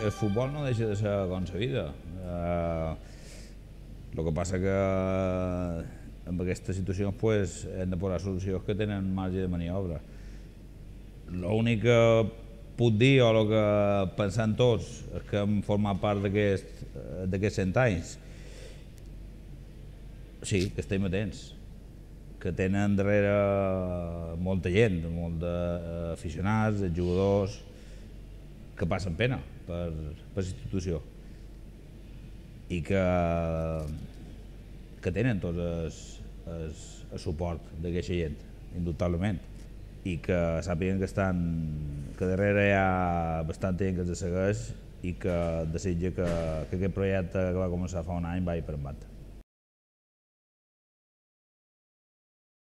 el eh, futbol no deixa de ser doncs, sa vida. Eh, el que passa que en eh, aquestes situacions pues, hem de posar solucions que tenen marge de maniobra. L'únic que puc dir o el que pensem tots és que hem format part eh, d'aquests 100 anys. Sí, que estem atents, que tenen darrere molta gent, molts aficionats, jugadors, que passen pena per, per institució i que, que tenen tot el, el, el suport d'aquesta gent, indubtablement, i que sàpiguen que, estan, que darrere hi ha bastant gent que ens segueix i que desitja que, que aquest projecte que va començar fa un any vagi per banda.